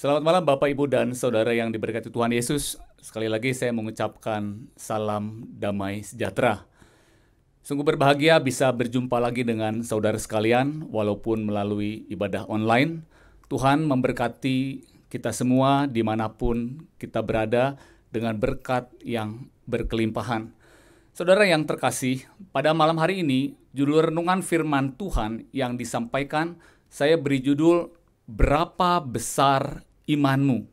Selamat malam Bapak, Ibu, dan Saudara yang diberkati Tuhan Yesus. Sekali lagi saya mengucapkan salam damai sejahtera. Sungguh berbahagia bisa berjumpa lagi dengan saudara sekalian walaupun melalui ibadah online. Tuhan memberkati kita semua dimanapun kita berada dengan berkat yang berkelimpahan. Saudara yang terkasih, pada malam hari ini judul renungan firman Tuhan yang disampaikan saya beri judul Berapa Besar imanmu.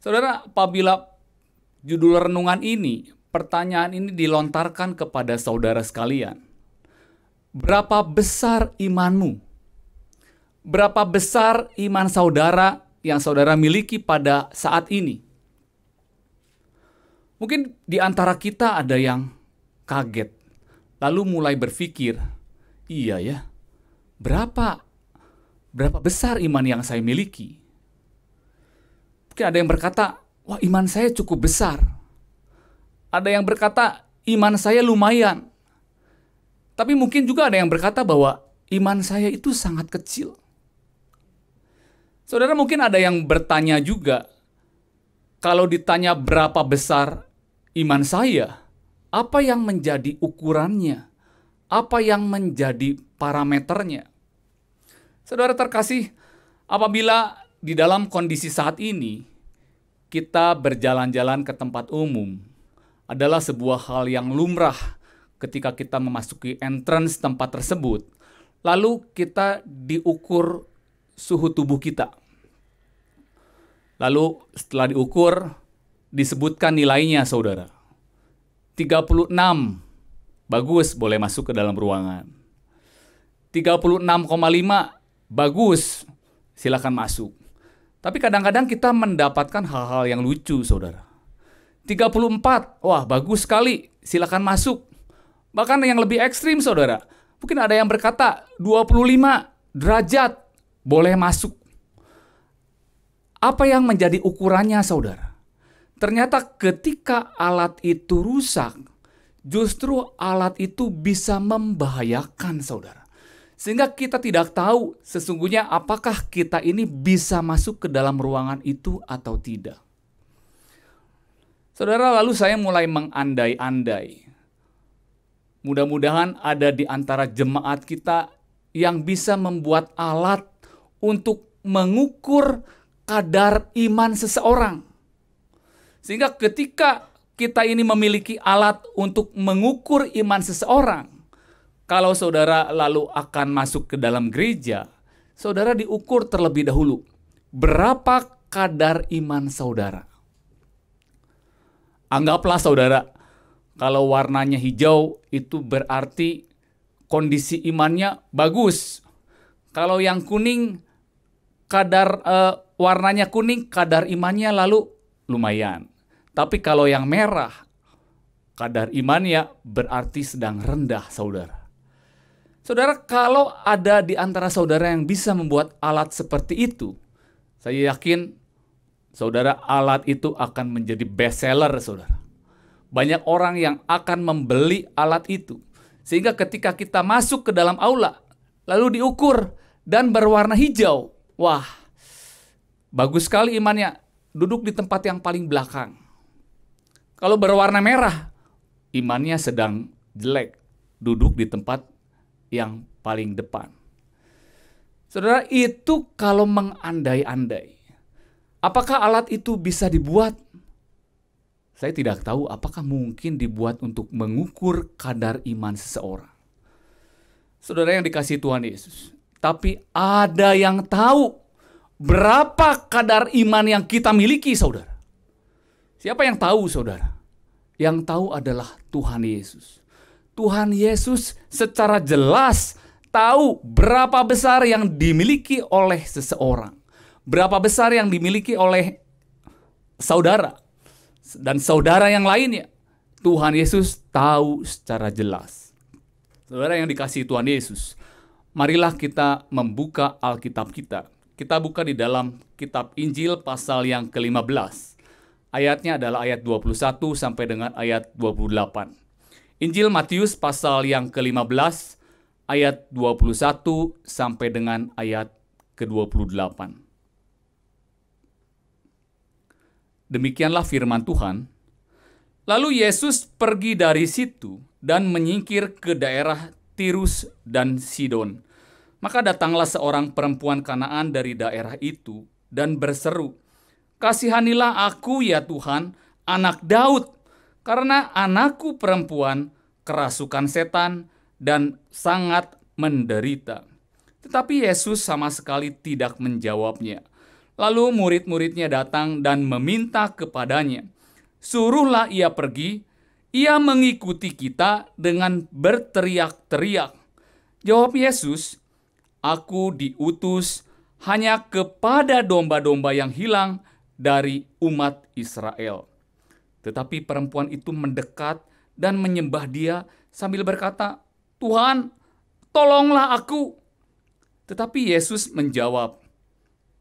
Saudara, apabila judul renungan ini, pertanyaan ini dilontarkan kepada saudara sekalian. Berapa besar imanmu? Berapa besar iman saudara yang saudara miliki pada saat ini? Mungkin di antara kita ada yang kaget, lalu mulai berpikir, "Iya ya, berapa berapa besar iman yang saya miliki?" Mungkin ada yang berkata, wah iman saya cukup besar. Ada yang berkata, iman saya lumayan. Tapi mungkin juga ada yang berkata bahwa iman saya itu sangat kecil. Saudara mungkin ada yang bertanya juga, kalau ditanya berapa besar iman saya, apa yang menjadi ukurannya? Apa yang menjadi parameternya? Saudara terkasih, apabila di dalam kondisi saat ini, kita berjalan-jalan ke tempat umum adalah sebuah hal yang lumrah ketika kita memasuki entrance tempat tersebut. Lalu kita diukur suhu tubuh kita. Lalu setelah diukur, disebutkan nilainya saudara. 36, bagus boleh masuk ke dalam ruangan. 36,5, bagus silakan masuk. Tapi kadang-kadang kita mendapatkan hal-hal yang lucu, saudara. 34, wah bagus sekali, silakan masuk. Bahkan yang lebih ekstrim, saudara. Mungkin ada yang berkata, 25 derajat, boleh masuk. Apa yang menjadi ukurannya, saudara? Ternyata ketika alat itu rusak, justru alat itu bisa membahayakan saudara. Sehingga kita tidak tahu sesungguhnya apakah kita ini bisa masuk ke dalam ruangan itu atau tidak. Saudara, lalu saya mulai mengandai-andai. Mudah-mudahan ada di antara jemaat kita yang bisa membuat alat untuk mengukur kadar iman seseorang. Sehingga ketika kita ini memiliki alat untuk mengukur iman seseorang, kalau saudara lalu akan masuk ke dalam gereja, saudara diukur terlebih dahulu berapa kadar iman saudara. Anggaplah saudara, kalau warnanya hijau itu berarti kondisi imannya bagus. Kalau yang kuning kadar eh, warnanya kuning, kadar imannya lalu lumayan. Tapi kalau yang merah kadar imannya berarti sedang rendah, saudara. Saudara, kalau ada di antara saudara yang bisa membuat alat seperti itu, saya yakin saudara alat itu akan menjadi best seller, saudara. Banyak orang yang akan membeli alat itu. Sehingga ketika kita masuk ke dalam aula, lalu diukur dan berwarna hijau. Wah, bagus sekali imannya. Duduk di tempat yang paling belakang. Kalau berwarna merah, imannya sedang jelek. Duduk di tempat yang paling depan. Saudara, itu kalau mengandai-andai. Apakah alat itu bisa dibuat? Saya tidak tahu apakah mungkin dibuat untuk mengukur kadar iman seseorang. Saudara yang dikasih Tuhan Yesus. Tapi ada yang tahu berapa kadar iman yang kita miliki, saudara. Siapa yang tahu, saudara? Yang tahu adalah Tuhan Yesus. Tuhan Yesus secara jelas tahu berapa besar yang dimiliki oleh seseorang, berapa besar yang dimiliki oleh saudara dan saudara yang lainnya. Tuhan Yesus tahu secara jelas. Saudara yang dikasih Tuhan Yesus, marilah kita membuka Alkitab kita. Kita buka di dalam kitab Injil pasal yang ke-15. Ayatnya adalah ayat 21 sampai dengan ayat 28. Injil Matius pasal yang ke-15 ayat 21 sampai dengan ayat ke-28. Demikianlah firman Tuhan. Lalu Yesus pergi dari situ dan menyingkir ke daerah Tirus dan Sidon. Maka datanglah seorang perempuan Kanaan dari daerah itu dan berseru, "Kasihanilah aku ya Tuhan, anak Daud." karena anakku perempuan kerasukan setan dan sangat menderita. Tetapi Yesus sama sekali tidak menjawabnya. Lalu murid-muridnya datang dan meminta kepadanya, "Suruhlah ia pergi." Ia mengikuti kita dengan berteriak-teriak. Jawab Yesus, "Aku diutus hanya kepada domba-domba yang hilang dari umat Israel." Tetapi perempuan itu mendekat dan menyembah dia sambil berkata, "Tuhan, tolonglah aku." Tetapi Yesus menjawab,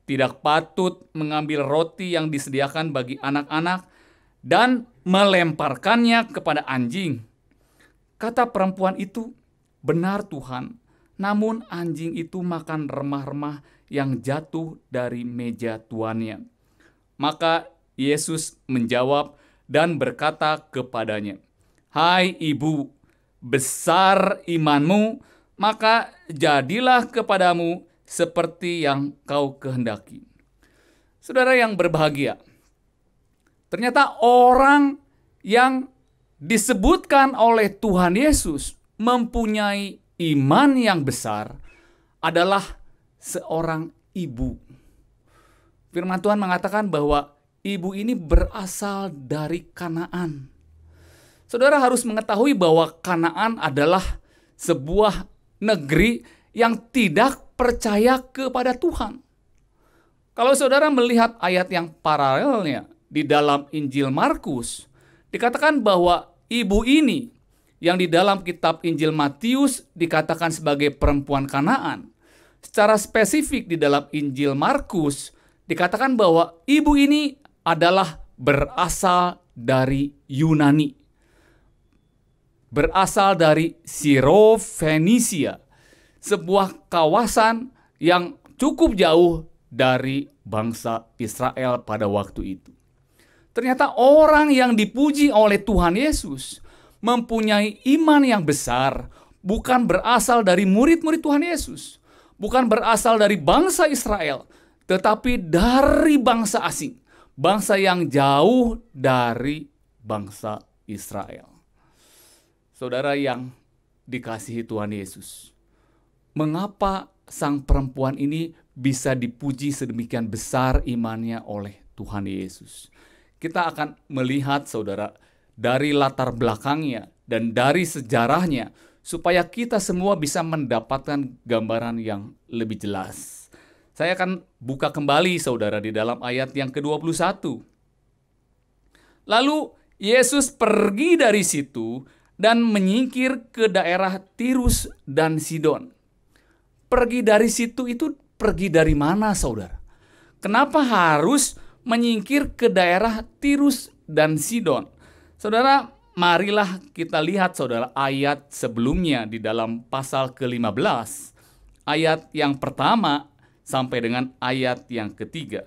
"Tidak patut mengambil roti yang disediakan bagi anak-anak dan melemparkannya kepada anjing." Kata perempuan itu, "Benar, Tuhan." Namun anjing itu makan remah-remah yang jatuh dari meja tuannya. Maka Yesus menjawab, dan berkata kepadanya, "Hai ibu, besar imanmu, maka jadilah kepadamu seperti yang kau kehendaki." Saudara yang berbahagia, ternyata orang yang disebutkan oleh Tuhan Yesus mempunyai iman yang besar adalah seorang ibu. Firman Tuhan mengatakan bahwa ibu ini berasal dari Kanaan. Saudara harus mengetahui bahwa Kanaan adalah sebuah negeri yang tidak percaya kepada Tuhan. Kalau saudara melihat ayat yang paralelnya di dalam Injil Markus, dikatakan bahwa ibu ini yang di dalam kitab Injil Matius dikatakan sebagai perempuan Kanaan. Secara spesifik di dalam Injil Markus dikatakan bahwa ibu ini adalah berasal dari Yunani. Berasal dari siro sebuah kawasan yang cukup jauh dari bangsa Israel pada waktu itu. Ternyata orang yang dipuji oleh Tuhan Yesus mempunyai iman yang besar, bukan berasal dari murid-murid Tuhan Yesus, bukan berasal dari bangsa Israel, tetapi dari bangsa asing bangsa yang jauh dari bangsa Israel. Saudara yang dikasihi Tuhan Yesus, mengapa sang perempuan ini bisa dipuji sedemikian besar imannya oleh Tuhan Yesus? Kita akan melihat, saudara, dari latar belakangnya dan dari sejarahnya, supaya kita semua bisa mendapatkan gambaran yang lebih jelas. Saya akan buka kembali saudara di dalam ayat yang ke-21. Lalu Yesus pergi dari situ dan menyingkir ke daerah Tirus dan Sidon. Pergi dari situ itu pergi dari mana saudara? Kenapa harus menyingkir ke daerah Tirus dan Sidon? Saudara, marilah kita lihat saudara ayat sebelumnya di dalam pasal ke-15. Ayat yang pertama sampai dengan ayat yang ketiga.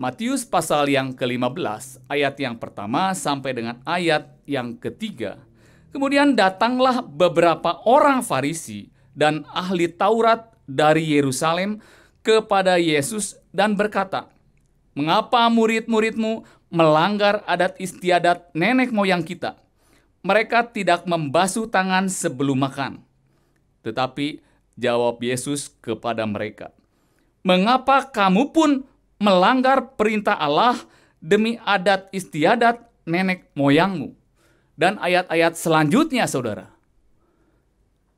Matius pasal yang ke-15 ayat yang pertama sampai dengan ayat yang ketiga. Kemudian datanglah beberapa orang Farisi dan ahli Taurat dari Yerusalem kepada Yesus dan berkata, "Mengapa murid-muridmu melanggar adat istiadat nenek moyang kita?" mereka tidak membasuh tangan sebelum makan. Tetapi Jawab Yesus kepada mereka, "Mengapa kamu pun melanggar perintah Allah demi adat istiadat nenek moyangmu?" Dan ayat-ayat selanjutnya, saudara.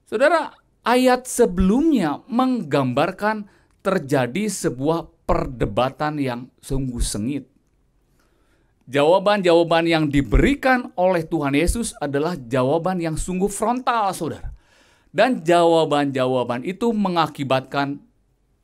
Saudara, ayat sebelumnya menggambarkan terjadi sebuah perdebatan yang sungguh sengit. Jawaban-jawaban yang diberikan oleh Tuhan Yesus adalah jawaban yang sungguh frontal, saudara. Dan jawaban-jawaban itu mengakibatkan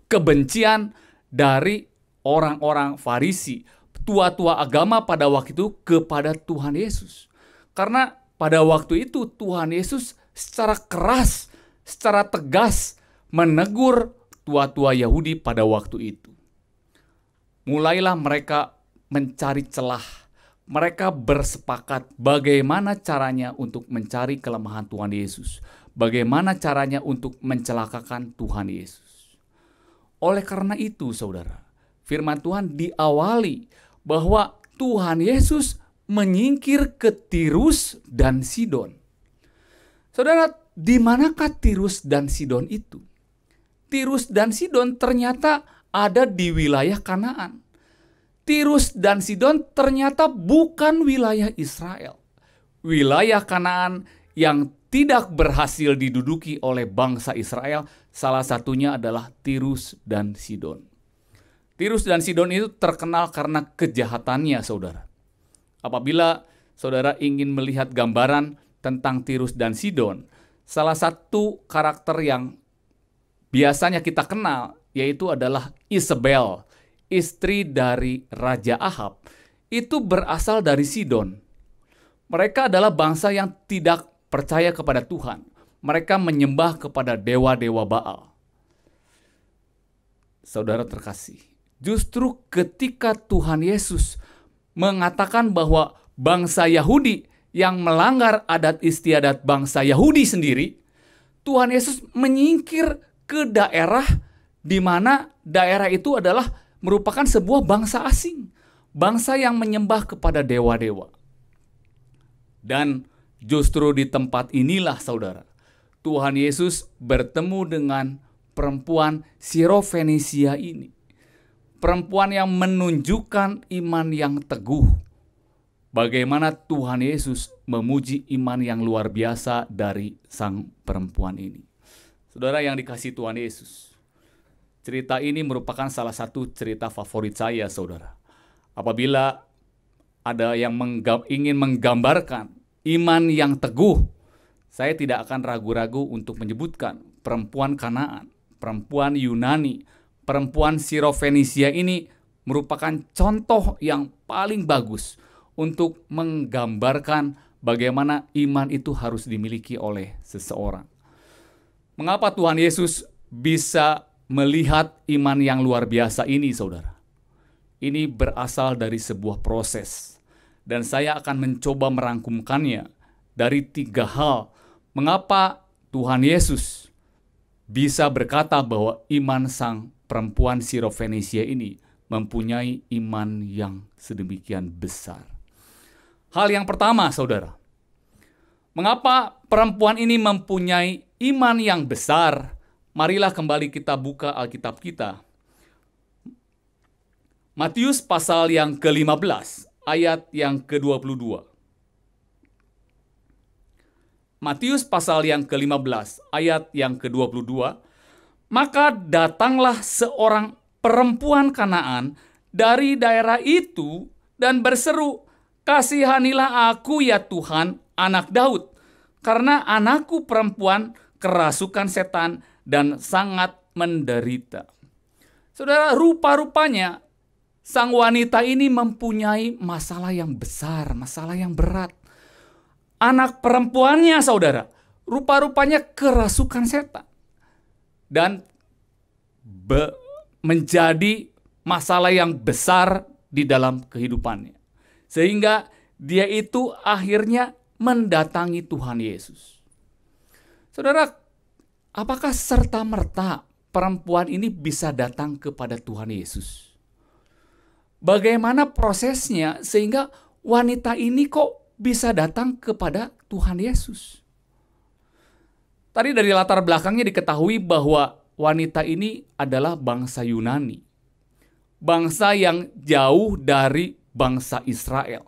kebencian dari orang-orang Farisi, tua-tua agama pada waktu itu kepada Tuhan Yesus. Karena pada waktu itu Tuhan Yesus secara keras, secara tegas menegur tua-tua Yahudi pada waktu itu. Mulailah mereka mencari celah. Mereka bersepakat bagaimana caranya untuk mencari kelemahan Tuhan Yesus bagaimana caranya untuk mencelakakan Tuhan Yesus. Oleh karena itu, saudara, firman Tuhan diawali bahwa Tuhan Yesus menyingkir ke Tirus dan Sidon. Saudara, di manakah Tirus dan Sidon itu? Tirus dan Sidon ternyata ada di wilayah Kanaan. Tirus dan Sidon ternyata bukan wilayah Israel. Wilayah Kanaan yang tidak berhasil diduduki oleh bangsa Israel, salah satunya adalah Tirus dan Sidon. Tirus dan Sidon itu terkenal karena kejahatannya, saudara. Apabila saudara ingin melihat gambaran tentang Tirus dan Sidon, salah satu karakter yang biasanya kita kenal yaitu adalah Isabel, istri dari Raja Ahab, itu berasal dari Sidon. Mereka adalah bangsa yang tidak percaya kepada Tuhan. Mereka menyembah kepada dewa-dewa Baal. Saudara terkasih, justru ketika Tuhan Yesus mengatakan bahwa bangsa Yahudi yang melanggar adat istiadat bangsa Yahudi sendiri, Tuhan Yesus menyingkir ke daerah di mana daerah itu adalah merupakan sebuah bangsa asing, bangsa yang menyembah kepada dewa-dewa. Dan Justru di tempat inilah saudara, Tuhan Yesus bertemu dengan perempuan Sirofenisia ini. Perempuan yang menunjukkan iman yang teguh. Bagaimana Tuhan Yesus memuji iman yang luar biasa dari sang perempuan ini. Saudara yang dikasih Tuhan Yesus. Cerita ini merupakan salah satu cerita favorit saya saudara. Apabila ada yang menggab, ingin menggambarkan iman yang teguh, saya tidak akan ragu-ragu untuk menyebutkan perempuan Kanaan, perempuan Yunani, perempuan Sirofenisia ini merupakan contoh yang paling bagus untuk menggambarkan bagaimana iman itu harus dimiliki oleh seseorang. Mengapa Tuhan Yesus bisa melihat iman yang luar biasa ini, saudara? Ini berasal dari sebuah proses dan saya akan mencoba merangkumkannya dari tiga hal. Mengapa Tuhan Yesus bisa berkata bahwa iman sang perempuan Sirofenisia ini mempunyai iman yang sedemikian besar? Hal yang pertama, saudara, mengapa perempuan ini mempunyai iman yang besar? Marilah kembali kita buka Alkitab kita. Matius pasal yang ke-15 ayat yang ke-22. Matius pasal yang ke-15 ayat yang ke-22, maka datanglah seorang perempuan Kanaan dari daerah itu dan berseru, "Kasihanilah aku ya Tuhan, anak Daud, karena anakku perempuan kerasukan setan dan sangat menderita." Saudara, rupa-rupanya Sang wanita ini mempunyai masalah yang besar, masalah yang berat. Anak perempuannya, saudara, rupa-rupanya kerasukan setan. Dan be menjadi masalah yang besar di dalam kehidupannya. Sehingga dia itu akhirnya mendatangi Tuhan Yesus. Saudara, apakah serta-merta perempuan ini bisa datang kepada Tuhan Yesus? Bagaimana prosesnya sehingga wanita ini kok bisa datang kepada Tuhan Yesus? Tadi dari latar belakangnya diketahui bahwa wanita ini adalah bangsa Yunani. Bangsa yang jauh dari bangsa Israel.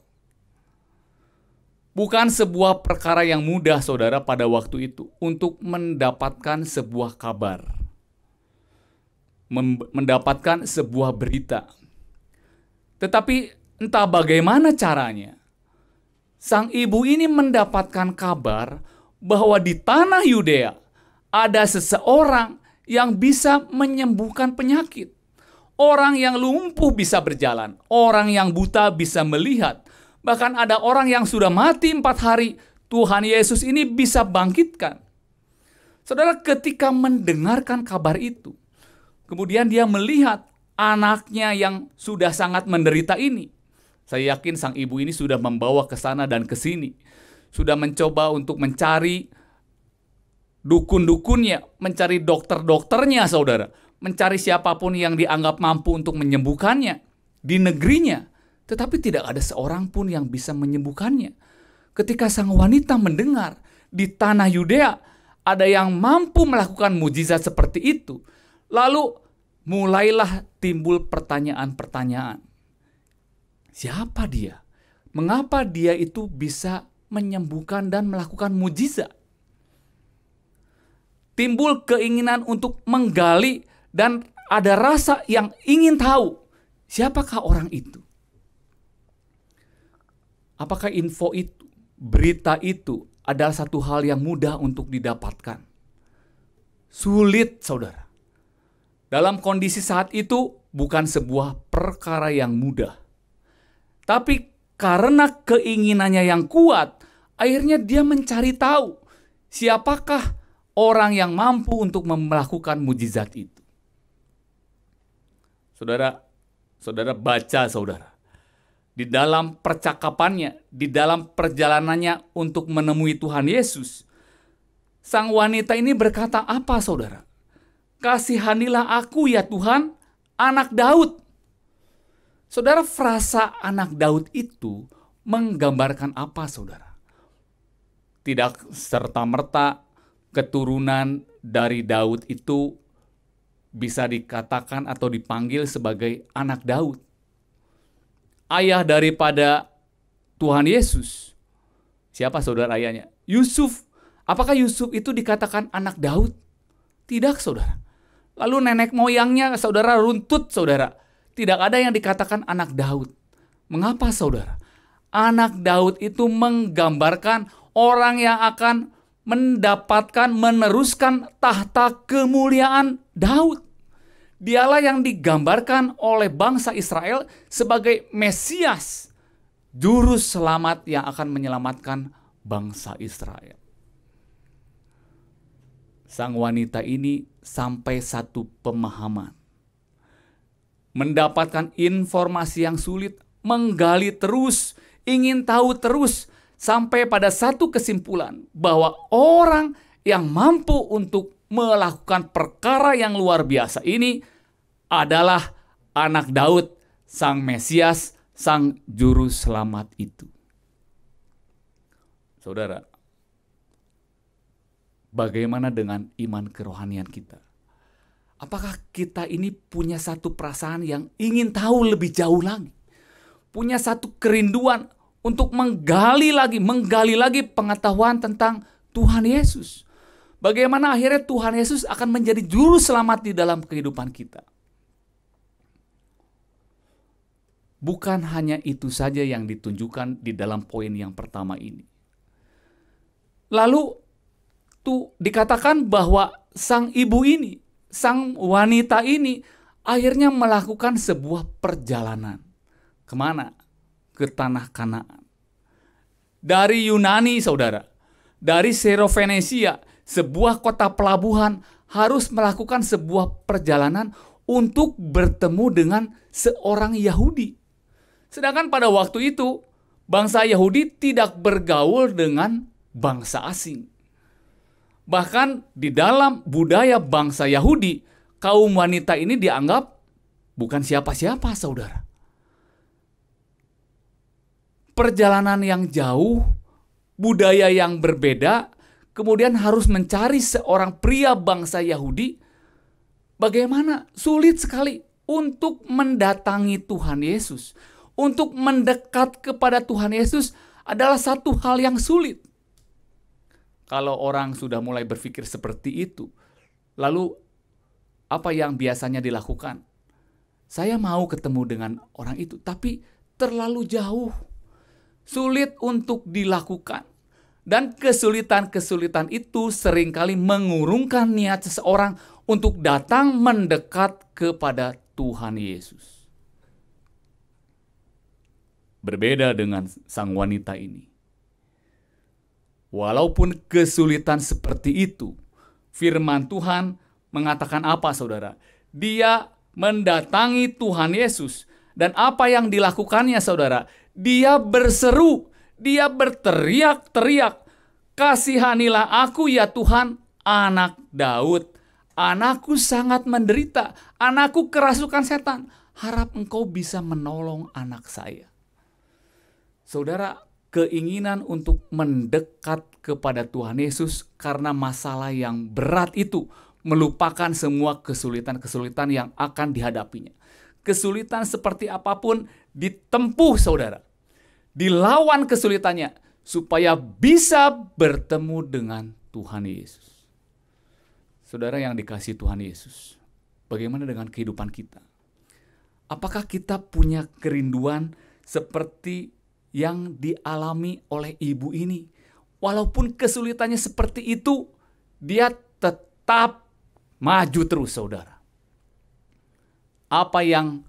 Bukan sebuah perkara yang mudah saudara pada waktu itu untuk mendapatkan sebuah kabar. Mendapatkan sebuah berita. Tetapi entah bagaimana caranya, sang ibu ini mendapatkan kabar bahwa di tanah Yudea ada seseorang yang bisa menyembuhkan penyakit. Orang yang lumpuh bisa berjalan, orang yang buta bisa melihat, bahkan ada orang yang sudah mati empat hari, Tuhan Yesus ini bisa bangkitkan. Saudara, ketika mendengarkan kabar itu, kemudian dia melihat anaknya yang sudah sangat menderita ini. Saya yakin sang ibu ini sudah membawa ke sana dan ke sini. Sudah mencoba untuk mencari dukun-dukunnya, mencari dokter-dokternya saudara. Mencari siapapun yang dianggap mampu untuk menyembuhkannya di negerinya. Tetapi tidak ada seorang pun yang bisa menyembuhkannya. Ketika sang wanita mendengar di tanah Yudea ada yang mampu melakukan mujizat seperti itu. Lalu mulailah timbul pertanyaan-pertanyaan. Siapa dia? Mengapa dia itu bisa menyembuhkan dan melakukan mujizat? Timbul keinginan untuk menggali dan ada rasa yang ingin tahu siapakah orang itu. Apakah info itu, berita itu adalah satu hal yang mudah untuk didapatkan? Sulit, saudara dalam kondisi saat itu bukan sebuah perkara yang mudah. Tapi karena keinginannya yang kuat, akhirnya dia mencari tahu siapakah orang yang mampu untuk melakukan mujizat itu. Saudara, saudara baca saudara. Di dalam percakapannya, di dalam perjalanannya untuk menemui Tuhan Yesus, sang wanita ini berkata apa saudara? Kasihanilah aku ya Tuhan, anak Daud. Saudara, frasa anak Daud itu menggambarkan apa, saudara? Tidak serta-merta keturunan dari Daud itu bisa dikatakan atau dipanggil sebagai anak Daud. Ayah daripada Tuhan Yesus. Siapa saudara ayahnya? Yusuf. Apakah Yusuf itu dikatakan anak Daud? Tidak, saudara. Lalu nenek moyangnya saudara runtut saudara. Tidak ada yang dikatakan anak Daud. Mengapa saudara? Anak Daud itu menggambarkan orang yang akan mendapatkan meneruskan tahta kemuliaan Daud. Dialah yang digambarkan oleh bangsa Israel sebagai Mesias, juru selamat yang akan menyelamatkan bangsa Israel sang wanita ini sampai satu pemahaman. Mendapatkan informasi yang sulit, menggali terus, ingin tahu terus, sampai pada satu kesimpulan bahwa orang yang mampu untuk melakukan perkara yang luar biasa ini adalah anak Daud, sang Mesias, sang Juru Selamat itu. Saudara, Bagaimana dengan iman kerohanian kita? Apakah kita ini punya satu perasaan yang ingin tahu lebih jauh lagi? Punya satu kerinduan untuk menggali lagi, menggali lagi pengetahuan tentang Tuhan Yesus. Bagaimana akhirnya Tuhan Yesus akan menjadi juru selamat di dalam kehidupan kita. Bukan hanya itu saja yang ditunjukkan di dalam poin yang pertama ini. Lalu Tu, dikatakan bahwa sang ibu ini, sang wanita ini akhirnya melakukan sebuah perjalanan. Kemana? Ke tanah Kanaan. Dari Yunani, saudara. Dari Serofenesia, sebuah kota pelabuhan harus melakukan sebuah perjalanan untuk bertemu dengan seorang Yahudi. Sedangkan pada waktu itu, bangsa Yahudi tidak bergaul dengan bangsa asing. Bahkan di dalam budaya bangsa Yahudi, kaum wanita ini dianggap bukan siapa-siapa, saudara. Perjalanan yang jauh, budaya yang berbeda, kemudian harus mencari seorang pria bangsa Yahudi. Bagaimana sulit sekali untuk mendatangi Tuhan Yesus, untuk mendekat kepada Tuhan Yesus adalah satu hal yang sulit. Kalau orang sudah mulai berpikir seperti itu, lalu apa yang biasanya dilakukan? Saya mau ketemu dengan orang itu, tapi terlalu jauh, sulit untuk dilakukan. Dan kesulitan-kesulitan itu seringkali mengurungkan niat seseorang untuk datang mendekat kepada Tuhan Yesus. Berbeda dengan sang wanita ini. Walaupun kesulitan seperti itu, firman Tuhan mengatakan apa saudara? Dia mendatangi Tuhan Yesus. Dan apa yang dilakukannya saudara? Dia berseru, dia berteriak-teriak, Kasihanilah aku ya Tuhan, anak Daud. Anakku sangat menderita, anakku kerasukan setan. Harap engkau bisa menolong anak saya. Saudara, keinginan untuk mendekat kepada Tuhan Yesus karena masalah yang berat itu melupakan semua kesulitan-kesulitan yang akan dihadapinya. Kesulitan seperti apapun ditempuh saudara. Dilawan kesulitannya supaya bisa bertemu dengan Tuhan Yesus. Saudara yang dikasih Tuhan Yesus, bagaimana dengan kehidupan kita? Apakah kita punya kerinduan seperti yang dialami oleh ibu ini. Walaupun kesulitannya seperti itu, dia tetap maju terus, saudara. Apa yang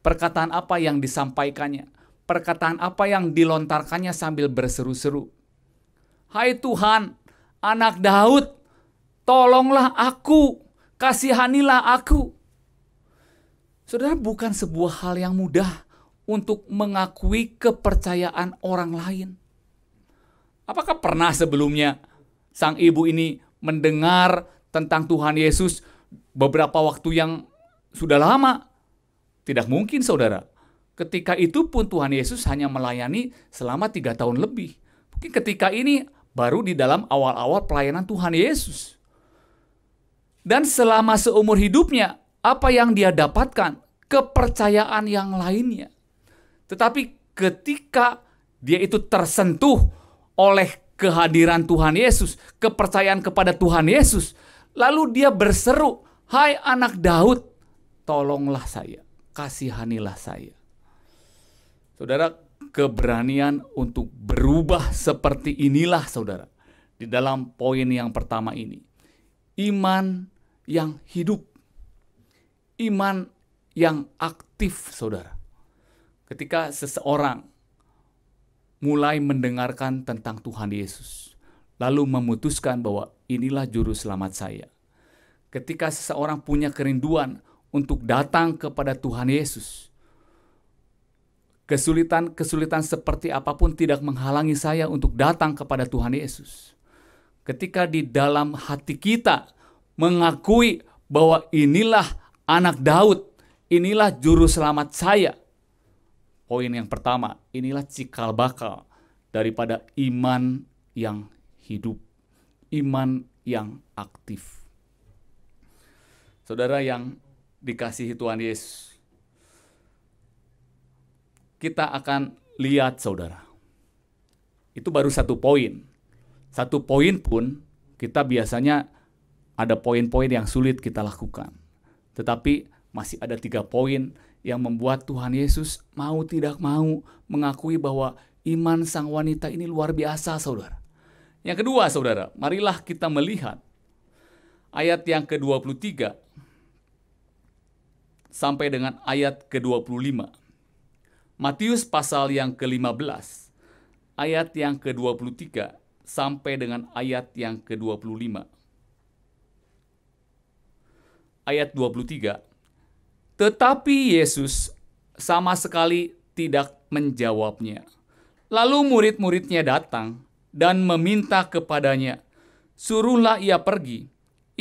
perkataan apa yang disampaikannya, perkataan apa yang dilontarkannya sambil berseru-seru. Hai Tuhan, anak Daud, tolonglah aku, kasihanilah aku. Saudara, bukan sebuah hal yang mudah untuk mengakui kepercayaan orang lain. Apakah pernah sebelumnya sang ibu ini mendengar tentang Tuhan Yesus beberapa waktu yang sudah lama? Tidak mungkin, saudara. Ketika itu pun Tuhan Yesus hanya melayani selama tiga tahun lebih. Mungkin ketika ini baru di dalam awal-awal pelayanan Tuhan Yesus. Dan selama seumur hidupnya, apa yang dia dapatkan? Kepercayaan yang lainnya. Tetapi ketika dia itu tersentuh oleh kehadiran Tuhan Yesus, kepercayaan kepada Tuhan Yesus, lalu dia berseru, "Hai anak Daud, tolonglah saya, kasihanilah saya." Saudara, keberanian untuk berubah seperti inilah saudara. Di dalam poin yang pertama ini. Iman yang hidup. Iman yang aktif saudara ketika seseorang mulai mendengarkan tentang Tuhan Yesus, lalu memutuskan bahwa inilah juru selamat saya. Ketika seseorang punya kerinduan untuk datang kepada Tuhan Yesus, kesulitan-kesulitan seperti apapun tidak menghalangi saya untuk datang kepada Tuhan Yesus. Ketika di dalam hati kita mengakui bahwa inilah anak Daud, inilah juru selamat saya, poin yang pertama, inilah cikal bakal daripada iman yang hidup, iman yang aktif. Saudara yang dikasihi Tuhan Yesus, kita akan lihat saudara. Itu baru satu poin. Satu poin pun kita biasanya ada poin-poin yang sulit kita lakukan. Tetapi masih ada tiga poin yang membuat Tuhan Yesus mau tidak mau mengakui bahwa iman sang wanita ini luar biasa, saudara. Yang kedua, saudara, marilah kita melihat ayat yang ke-23 sampai dengan ayat ke-25. Matius pasal yang ke-15, ayat yang ke-23 sampai dengan ayat yang ke-25. Ayat 23 tetapi Yesus sama sekali tidak menjawabnya. Lalu murid-muridnya datang dan meminta kepadanya, "Suruhlah ia pergi."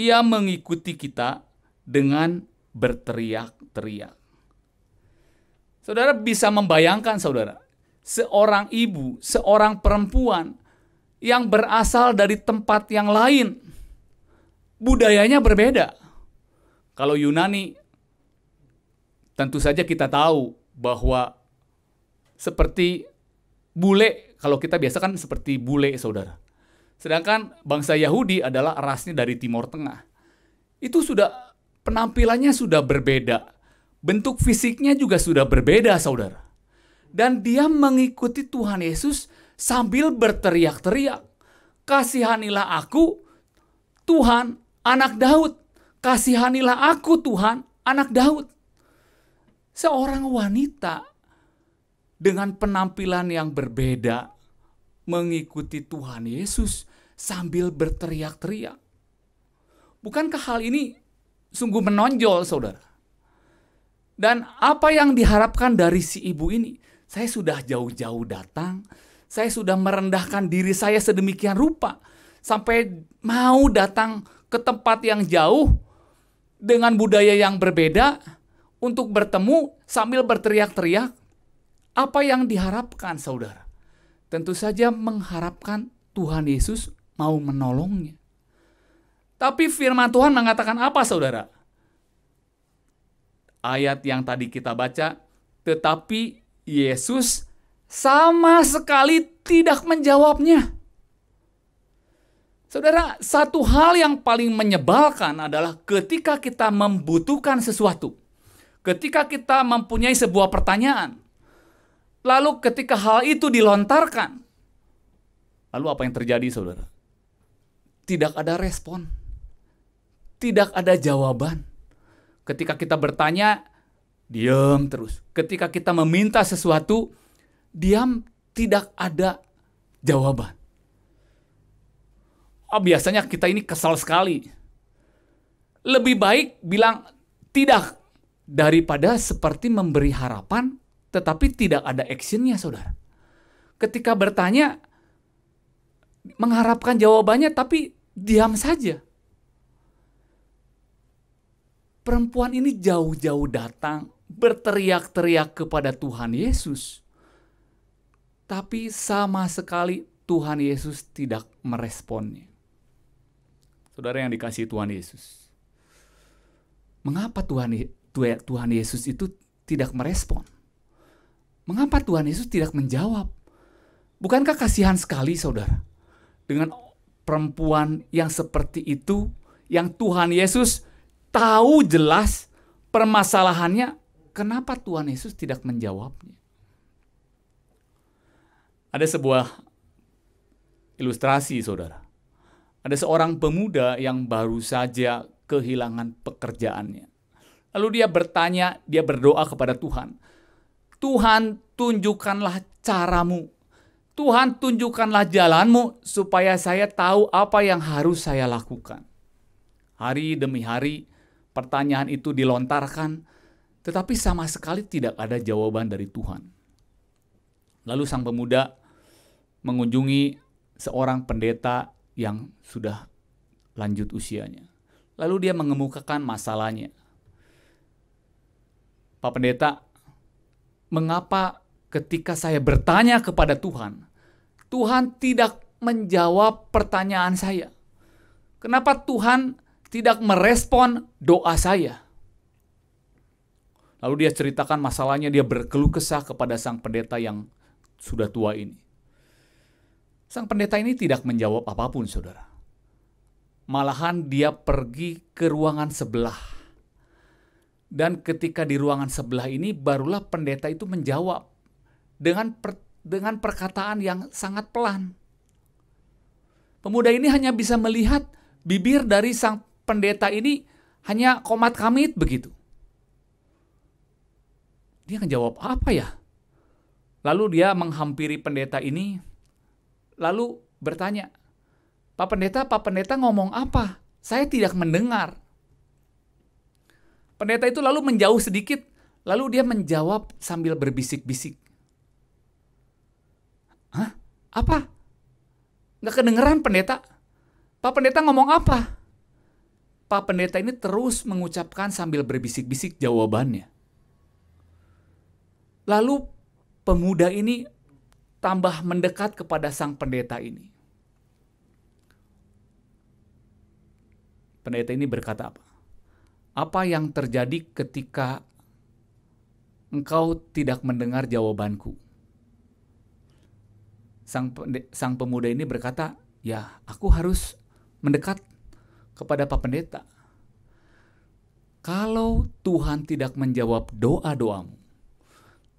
Ia mengikuti kita dengan berteriak-teriak. Saudara bisa membayangkan, saudara, seorang ibu, seorang perempuan yang berasal dari tempat yang lain, budayanya berbeda. Kalau Yunani Tentu saja kita tahu bahwa seperti bule, kalau kita biasa kan seperti bule saudara. Sedangkan bangsa Yahudi adalah rasnya dari Timur Tengah. Itu sudah penampilannya sudah berbeda. Bentuk fisiknya juga sudah berbeda saudara. Dan dia mengikuti Tuhan Yesus sambil berteriak-teriak. Kasihanilah aku, Tuhan, anak Daud. Kasihanilah aku, Tuhan, anak Daud seorang wanita dengan penampilan yang berbeda mengikuti Tuhan Yesus sambil berteriak-teriak. Bukankah hal ini sungguh menonjol, saudara? Dan apa yang diharapkan dari si ibu ini? Saya sudah jauh-jauh datang, saya sudah merendahkan diri saya sedemikian rupa, sampai mau datang ke tempat yang jauh dengan budaya yang berbeda, untuk bertemu sambil berteriak-teriak, apa yang diharapkan saudara? Tentu saja mengharapkan Tuhan Yesus mau menolongnya. Tapi firman Tuhan mengatakan apa saudara? Ayat yang tadi kita baca, tetapi Yesus sama sekali tidak menjawabnya. Saudara, satu hal yang paling menyebalkan adalah ketika kita membutuhkan sesuatu, Ketika kita mempunyai sebuah pertanyaan, lalu ketika hal itu dilontarkan, lalu apa yang terjadi, saudara? Tidak ada respon, tidak ada jawaban. Ketika kita bertanya, diam terus. Ketika kita meminta sesuatu, diam, tidak ada jawaban. Oh, biasanya kita ini kesal sekali. Lebih baik bilang tidak, daripada seperti memberi harapan tetapi tidak ada actionnya saudara. Ketika bertanya, mengharapkan jawabannya tapi diam saja. Perempuan ini jauh-jauh datang berteriak-teriak kepada Tuhan Yesus. Tapi sama sekali Tuhan Yesus tidak meresponnya. Saudara yang dikasih Tuhan Yesus. Mengapa Tuhan Tuhan Yesus itu tidak merespon? Mengapa Tuhan Yesus tidak menjawab? Bukankah kasihan sekali saudara dengan perempuan yang seperti itu yang Tuhan Yesus tahu jelas permasalahannya kenapa Tuhan Yesus tidak menjawabnya? Ada sebuah ilustrasi saudara. Ada seorang pemuda yang baru saja kehilangan pekerjaannya. Lalu dia bertanya, dia berdoa kepada Tuhan. Tuhan tunjukkanlah caramu. Tuhan tunjukkanlah jalanmu supaya saya tahu apa yang harus saya lakukan. Hari demi hari pertanyaan itu dilontarkan tetapi sama sekali tidak ada jawaban dari Tuhan. Lalu sang pemuda mengunjungi seorang pendeta yang sudah lanjut usianya. Lalu dia mengemukakan masalahnya. Pak Pendeta, mengapa ketika saya bertanya kepada Tuhan, Tuhan tidak menjawab pertanyaan saya? Kenapa Tuhan tidak merespon doa saya? Lalu dia ceritakan masalahnya, dia berkeluh kesah kepada sang pendeta yang sudah tua ini. Sang pendeta ini tidak menjawab apapun, saudara. Malahan dia pergi ke ruangan sebelah dan ketika di ruangan sebelah ini barulah pendeta itu menjawab dengan per, dengan perkataan yang sangat pelan. Pemuda ini hanya bisa melihat bibir dari sang pendeta ini hanya komat kamit begitu. Dia menjawab apa ya? Lalu dia menghampiri pendeta ini lalu bertanya, "Pak pendeta, Pak pendeta ngomong apa? Saya tidak mendengar." Pendeta itu lalu menjauh sedikit, lalu dia menjawab sambil berbisik-bisik. Hah? Apa? Nggak kedengeran pendeta? Pak pendeta ngomong apa? Pak pendeta ini terus mengucapkan sambil berbisik-bisik jawabannya. Lalu pemuda ini tambah mendekat kepada sang pendeta ini. Pendeta ini berkata apa? apa yang terjadi ketika engkau tidak mendengar jawabanku? Sang, sang pemuda ini berkata, "Ya, aku harus mendekat kepada Pak Pendeta. Kalau Tuhan tidak menjawab doa-doamu,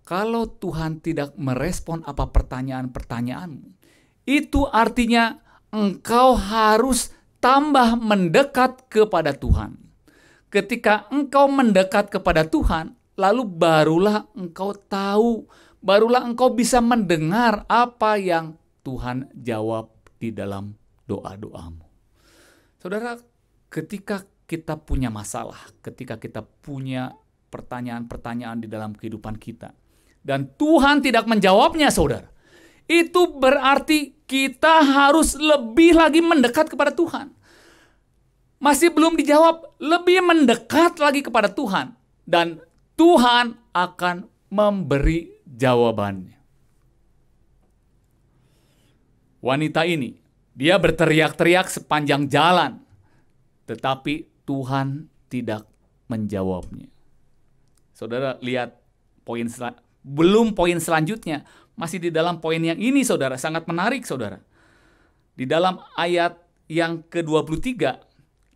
kalau Tuhan tidak merespon apa pertanyaan-pertanyaanmu, itu artinya engkau harus tambah mendekat kepada Tuhan. Ketika engkau mendekat kepada Tuhan, lalu barulah engkau tahu, barulah engkau bisa mendengar apa yang Tuhan jawab di dalam doa-doamu. Saudara, ketika kita punya masalah, ketika kita punya pertanyaan-pertanyaan di dalam kehidupan kita, dan Tuhan tidak menjawabnya, saudara, itu berarti kita harus lebih lagi mendekat kepada Tuhan masih belum dijawab, lebih mendekat lagi kepada Tuhan, dan Tuhan akan memberi jawabannya. Wanita ini, dia berteriak-teriak sepanjang jalan, tetapi Tuhan tidak menjawabnya. Saudara lihat poin belum poin selanjutnya, masih di dalam poin yang ini saudara, sangat menarik saudara. Di dalam ayat yang ke-23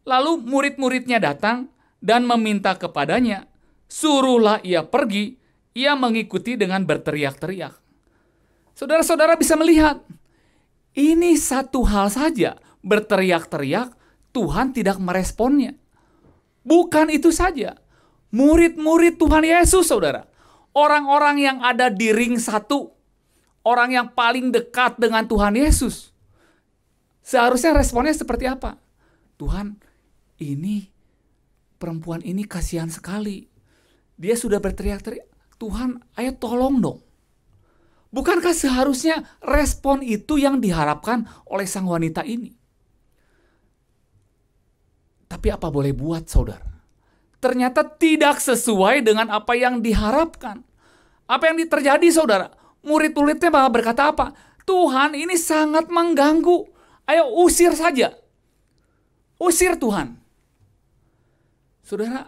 Lalu murid-muridnya datang dan meminta kepadanya, suruhlah ia pergi, ia mengikuti dengan berteriak-teriak. Saudara-saudara bisa melihat, ini satu hal saja, berteriak-teriak, Tuhan tidak meresponnya. Bukan itu saja, murid-murid Tuhan Yesus saudara, orang-orang yang ada di ring satu, orang yang paling dekat dengan Tuhan Yesus, seharusnya responnya seperti apa? Tuhan, ini perempuan ini kasihan sekali. Dia sudah berteriak-teriak, Tuhan ayo tolong dong. Bukankah seharusnya respon itu yang diharapkan oleh sang wanita ini? Tapi apa boleh buat saudara? Ternyata tidak sesuai dengan apa yang diharapkan. Apa yang terjadi saudara? murid tulitnya malah berkata apa? Tuhan ini sangat mengganggu. Ayo usir saja. Usir Tuhan. Saudara,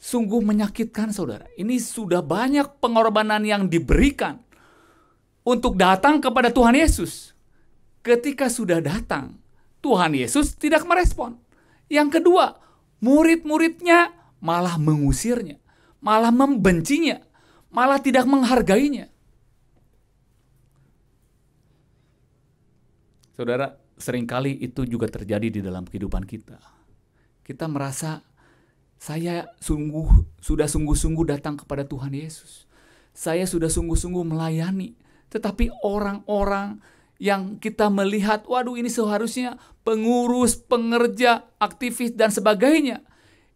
sungguh menyakitkan saudara. Ini sudah banyak pengorbanan yang diberikan untuk datang kepada Tuhan Yesus. Ketika sudah datang, Tuhan Yesus tidak merespon. Yang kedua, murid-muridnya malah mengusirnya, malah membencinya, malah tidak menghargainya. Saudara, seringkali itu juga terjadi di dalam kehidupan kita. Kita merasa saya sungguh sudah sungguh-sungguh datang kepada Tuhan Yesus. Saya sudah sungguh-sungguh melayani. Tetapi orang-orang yang kita melihat, waduh ini seharusnya pengurus, pengerja, aktivis dan sebagainya.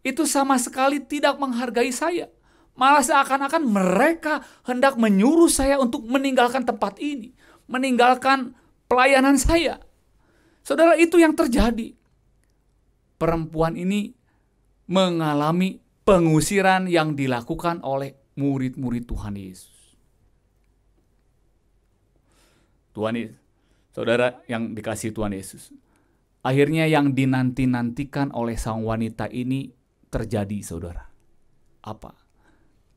Itu sama sekali tidak menghargai saya. Malah seakan-akan mereka hendak menyuruh saya untuk meninggalkan tempat ini, meninggalkan pelayanan saya. Saudara, itu yang terjadi. Perempuan ini mengalami pengusiran yang dilakukan oleh murid-murid Tuhan Yesus. Tuhan Yesus, saudara yang dikasih Tuhan Yesus. Akhirnya yang dinanti-nantikan oleh sang wanita ini terjadi, saudara. Apa?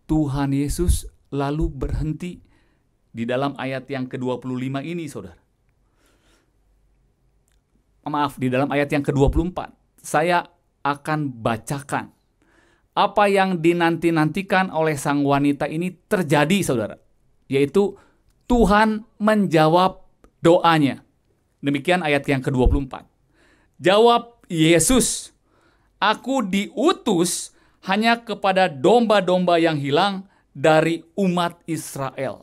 Tuhan Yesus lalu berhenti di dalam ayat yang ke-25 ini, saudara. Maaf, di dalam ayat yang ke-24. Saya akan bacakan. Apa yang dinanti-nantikan oleh sang wanita ini terjadi, saudara, yaitu Tuhan menjawab doanya. Demikian ayat yang ke-24. Jawab Yesus, "Aku diutus hanya kepada domba-domba yang hilang dari umat Israel."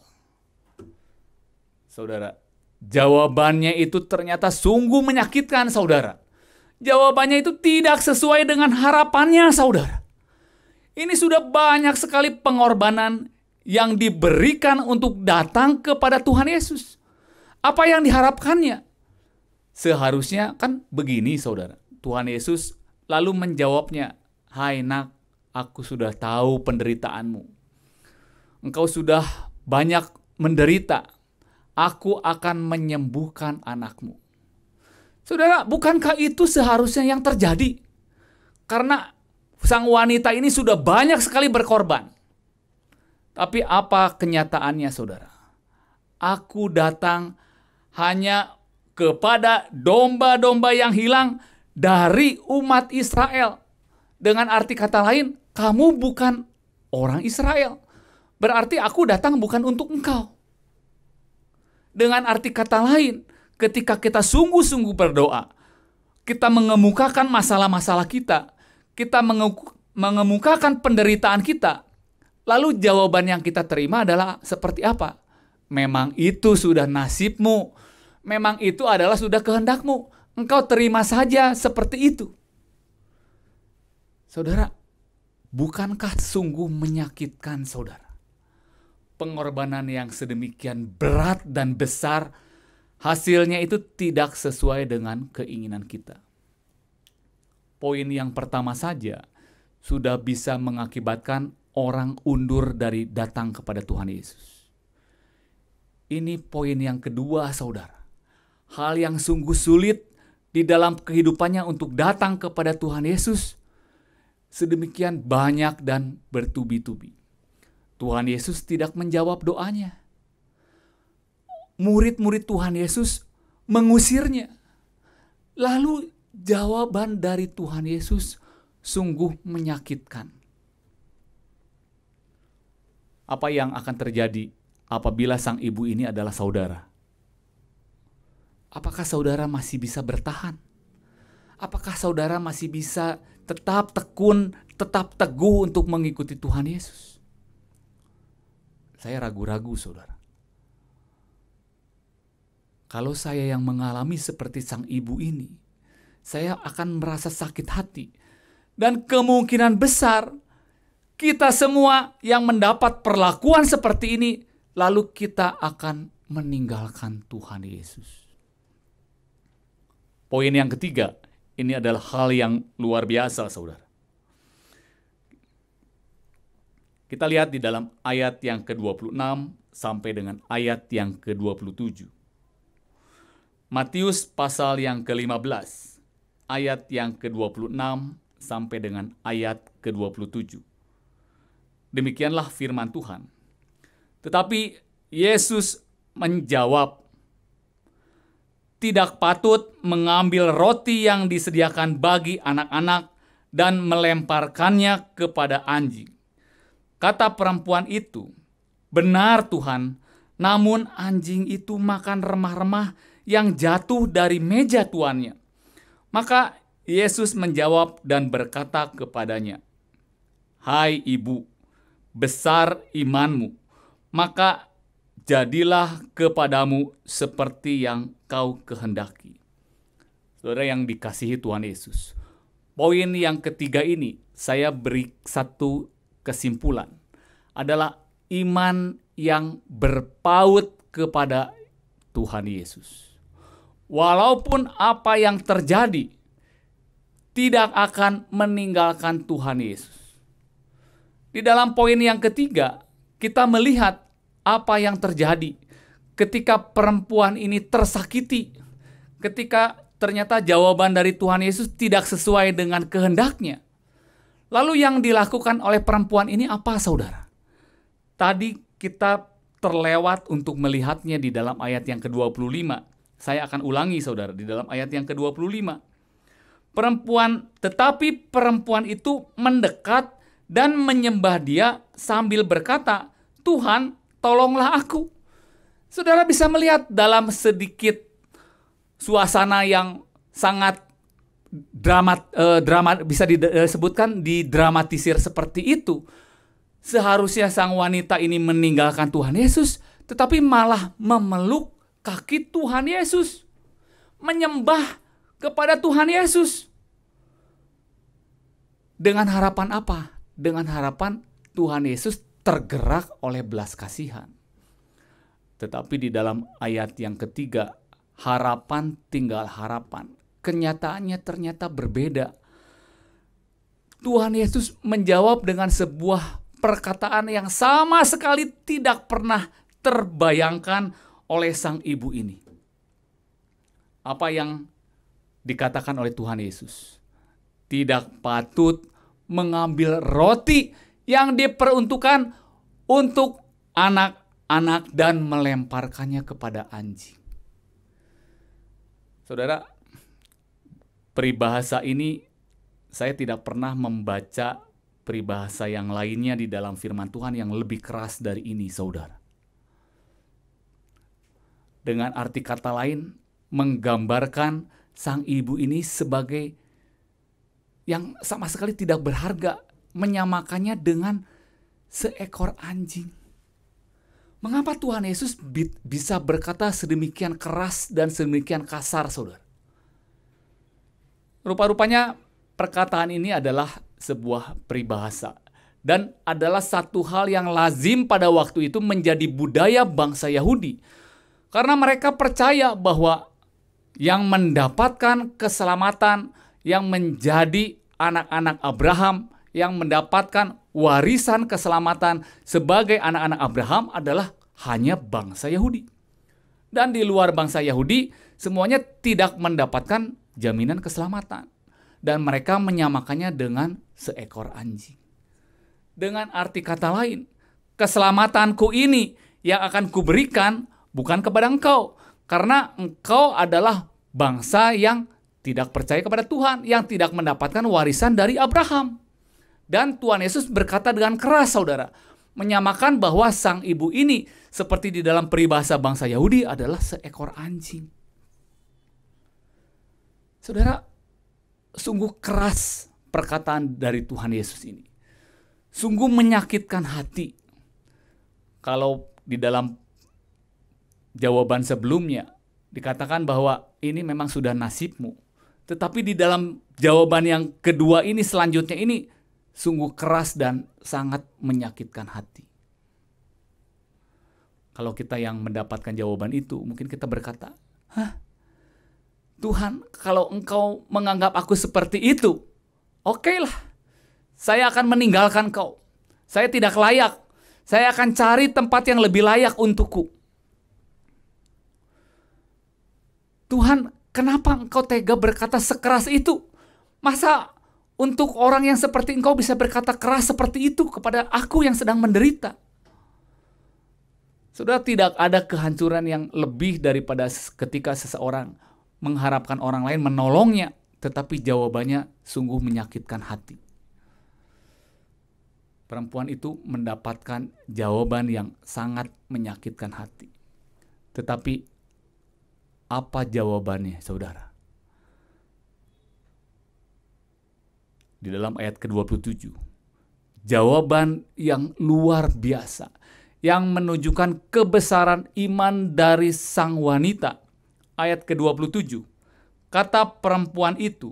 Saudara, jawabannya itu ternyata sungguh menyakitkan saudara. Jawabannya itu tidak sesuai dengan harapannya, saudara. Ini sudah banyak sekali pengorbanan yang diberikan untuk datang kepada Tuhan Yesus. Apa yang diharapkannya? Seharusnya kan begini, saudara. Tuhan Yesus lalu menjawabnya, "Hai nak, aku sudah tahu penderitaanmu. Engkau sudah banyak menderita. Aku akan menyembuhkan anakmu." Saudara, bukankah itu seharusnya yang terjadi? Karena sang wanita ini sudah banyak sekali berkorban. Tapi apa kenyataannya saudara? Aku datang hanya kepada domba-domba yang hilang dari umat Israel. Dengan arti kata lain, kamu bukan orang Israel. Berarti aku datang bukan untuk engkau. Dengan arti kata lain, ketika kita sungguh-sungguh berdoa, kita mengemukakan masalah-masalah kita, kita mengemukakan penderitaan kita, lalu jawaban yang kita terima adalah seperti apa? Memang itu sudah nasibmu, memang itu adalah sudah kehendakmu. Engkau terima saja seperti itu. Saudara, bukankah sungguh menyakitkan saudara? Pengorbanan yang sedemikian berat dan besar hasilnya itu tidak sesuai dengan keinginan kita. Poin yang pertama saja sudah bisa mengakibatkan orang undur dari datang kepada Tuhan Yesus. Ini poin yang kedua, saudara. Hal yang sungguh sulit di dalam kehidupannya untuk datang kepada Tuhan Yesus sedemikian banyak dan bertubi-tubi. Tuhan Yesus tidak menjawab doanya murid-murid Tuhan Yesus mengusirnya. Lalu jawaban dari Tuhan Yesus sungguh menyakitkan. Apa yang akan terjadi apabila sang ibu ini adalah saudara? Apakah saudara masih bisa bertahan? Apakah saudara masih bisa tetap tekun, tetap teguh untuk mengikuti Tuhan Yesus? Saya ragu-ragu, saudara. Kalau saya yang mengalami seperti sang ibu ini, saya akan merasa sakit hati. Dan kemungkinan besar kita semua yang mendapat perlakuan seperti ini lalu kita akan meninggalkan Tuhan Yesus. Poin yang ketiga, ini adalah hal yang luar biasa, saudara. Kita lihat di dalam ayat yang ke-26 sampai dengan ayat yang ke-27. Matius pasal yang ke-15, ayat yang ke-26 sampai dengan ayat ke-27. Demikianlah firman Tuhan. Tetapi Yesus menjawab, tidak patut mengambil roti yang disediakan bagi anak-anak dan melemparkannya kepada anjing. Kata perempuan itu, benar Tuhan, namun anjing itu makan remah-remah yang jatuh dari meja tuannya. Maka Yesus menjawab dan berkata kepadanya, "Hai ibu, besar imanmu, maka jadilah kepadamu seperti yang kau kehendaki." Saudara yang dikasihi Tuhan Yesus. Poin yang ketiga ini saya beri satu kesimpulan adalah iman yang berpaut kepada Tuhan Yesus walaupun apa yang terjadi tidak akan meninggalkan Tuhan Yesus. Di dalam poin yang ketiga, kita melihat apa yang terjadi ketika perempuan ini tersakiti, ketika ternyata jawaban dari Tuhan Yesus tidak sesuai dengan kehendaknya. Lalu yang dilakukan oleh perempuan ini apa saudara? Tadi kita terlewat untuk melihatnya di dalam ayat yang ke-25 saya akan ulangi saudara di dalam ayat yang ke-25. Perempuan, tetapi perempuan itu mendekat dan menyembah dia sambil berkata, Tuhan tolonglah aku. Saudara bisa melihat dalam sedikit suasana yang sangat dramat, eh, drama, bisa disebutkan eh, didramatisir seperti itu. Seharusnya sang wanita ini meninggalkan Tuhan Yesus, tetapi malah memeluk kaki Tuhan Yesus, menyembah kepada Tuhan Yesus. Dengan harapan apa? Dengan harapan Tuhan Yesus tergerak oleh belas kasihan. Tetapi di dalam ayat yang ketiga, harapan tinggal harapan. Kenyataannya ternyata berbeda. Tuhan Yesus menjawab dengan sebuah perkataan yang sama sekali tidak pernah terbayangkan oleh sang ibu ini. Apa yang dikatakan oleh Tuhan Yesus? Tidak patut mengambil roti yang diperuntukkan untuk anak-anak dan melemparkannya kepada anjing. Saudara, peribahasa ini saya tidak pernah membaca peribahasa yang lainnya di dalam firman Tuhan yang lebih keras dari ini, saudara. Dengan arti kata lain, menggambarkan sang ibu ini sebagai yang sama sekali tidak berharga, menyamakannya dengan seekor anjing. Mengapa Tuhan Yesus bisa berkata sedemikian keras dan sedemikian kasar, saudara? Rupa-rupanya perkataan ini adalah sebuah peribahasa dan adalah satu hal yang lazim pada waktu itu menjadi budaya bangsa Yahudi karena mereka percaya bahwa yang mendapatkan keselamatan, yang menjadi anak-anak Abraham, yang mendapatkan warisan keselamatan sebagai anak-anak Abraham adalah hanya bangsa Yahudi. Dan di luar bangsa Yahudi, semuanya tidak mendapatkan jaminan keselamatan. Dan mereka menyamakannya dengan seekor anjing. Dengan arti kata lain, keselamatanku ini yang akan kuberikan bukan kepada engkau, karena engkau adalah bangsa yang tidak percaya kepada Tuhan, yang tidak mendapatkan warisan dari Abraham. Dan Tuhan Yesus berkata dengan keras, saudara, menyamakan bahwa sang ibu ini seperti di dalam peribahasa bangsa Yahudi adalah seekor anjing. Saudara, sungguh keras perkataan dari Tuhan Yesus ini. Sungguh menyakitkan hati. Kalau di dalam jawaban sebelumnya dikatakan bahwa ini memang sudah nasibmu. Tetapi di dalam jawaban yang kedua ini selanjutnya ini sungguh keras dan sangat menyakitkan hati. Kalau kita yang mendapatkan jawaban itu, mungkin kita berkata, "Hah? Tuhan, kalau engkau menganggap aku seperti itu, oke Okay saya akan meninggalkan kau. Saya tidak layak. Saya akan cari tempat yang lebih layak untukku." Tuhan kenapa engkau tega berkata sekeras itu? Masa untuk orang yang seperti engkau bisa berkata keras seperti itu kepada aku yang sedang menderita? Sudah tidak ada kehancuran yang lebih daripada ketika seseorang mengharapkan orang lain menolongnya, tetapi jawabannya sungguh menyakitkan hati. Perempuan itu mendapatkan jawaban yang sangat menyakitkan hati. Tetapi apa jawabannya, saudara? Di dalam ayat ke-27, jawaban yang luar biasa yang menunjukkan kebesaran iman dari sang wanita. Ayat ke-27, kata perempuan itu,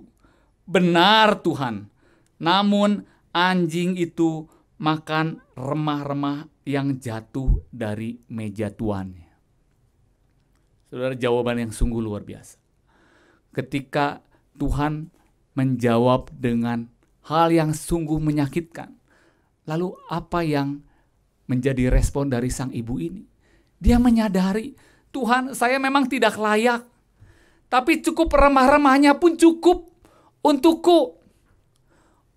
"Benar Tuhan, namun anjing itu makan remah-remah yang jatuh dari meja tuannya." Saudara, jawaban yang sungguh luar biasa. Ketika Tuhan menjawab dengan hal yang sungguh menyakitkan. Lalu apa yang menjadi respon dari sang ibu ini? Dia menyadari, Tuhan saya memang tidak layak. Tapi cukup remah-remahnya pun cukup untukku.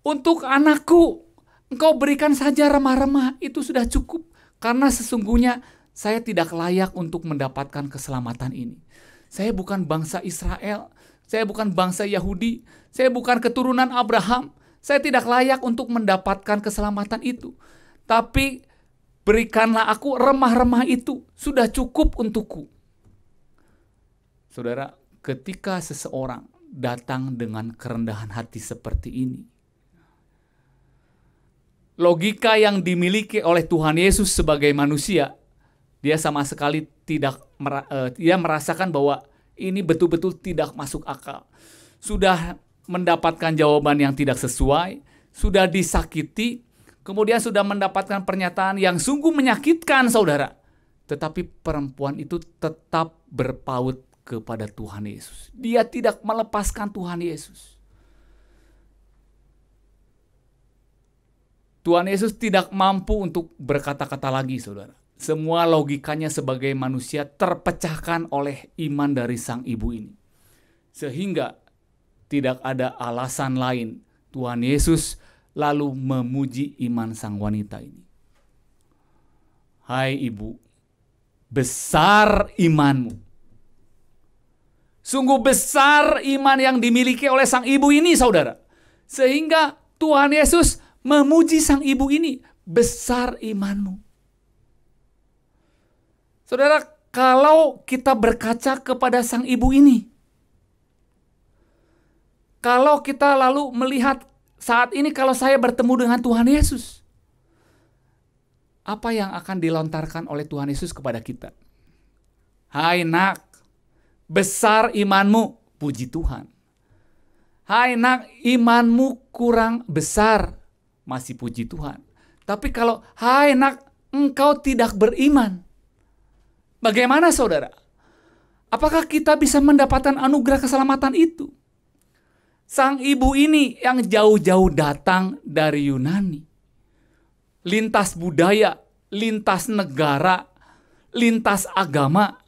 Untuk anakku. Engkau berikan saja remah-remah, itu sudah cukup. Karena sesungguhnya saya tidak layak untuk mendapatkan keselamatan ini. Saya bukan bangsa Israel, saya bukan bangsa Yahudi, saya bukan keturunan Abraham. Saya tidak layak untuk mendapatkan keselamatan itu. Tapi berikanlah aku remah-remah itu, sudah cukup untukku. Saudara, ketika seseorang datang dengan kerendahan hati seperti ini. Logika yang dimiliki oleh Tuhan Yesus sebagai manusia dia sama sekali tidak eh, dia merasakan bahwa ini betul-betul tidak masuk akal. Sudah mendapatkan jawaban yang tidak sesuai, sudah disakiti, kemudian sudah mendapatkan pernyataan yang sungguh menyakitkan saudara. Tetapi perempuan itu tetap berpaut kepada Tuhan Yesus. Dia tidak melepaskan Tuhan Yesus. Tuhan Yesus tidak mampu untuk berkata-kata lagi, saudara semua logikanya sebagai manusia terpecahkan oleh iman dari sang ibu ini. Sehingga tidak ada alasan lain Tuhan Yesus lalu memuji iman sang wanita ini. Hai ibu, besar imanmu. Sungguh besar iman yang dimiliki oleh sang ibu ini saudara. Sehingga Tuhan Yesus memuji sang ibu ini, besar imanmu. Saudara, kalau kita berkaca kepada sang ibu ini, kalau kita lalu melihat saat ini kalau saya bertemu dengan Tuhan Yesus, apa yang akan dilontarkan oleh Tuhan Yesus kepada kita? Hai nak, besar imanmu, puji Tuhan. Hai nak, imanmu kurang besar, masih puji Tuhan. Tapi kalau hai nak, engkau tidak beriman, Bagaimana saudara? Apakah kita bisa mendapatkan anugerah keselamatan itu? Sang ibu ini yang jauh-jauh datang dari Yunani. Lintas budaya, lintas negara, lintas agama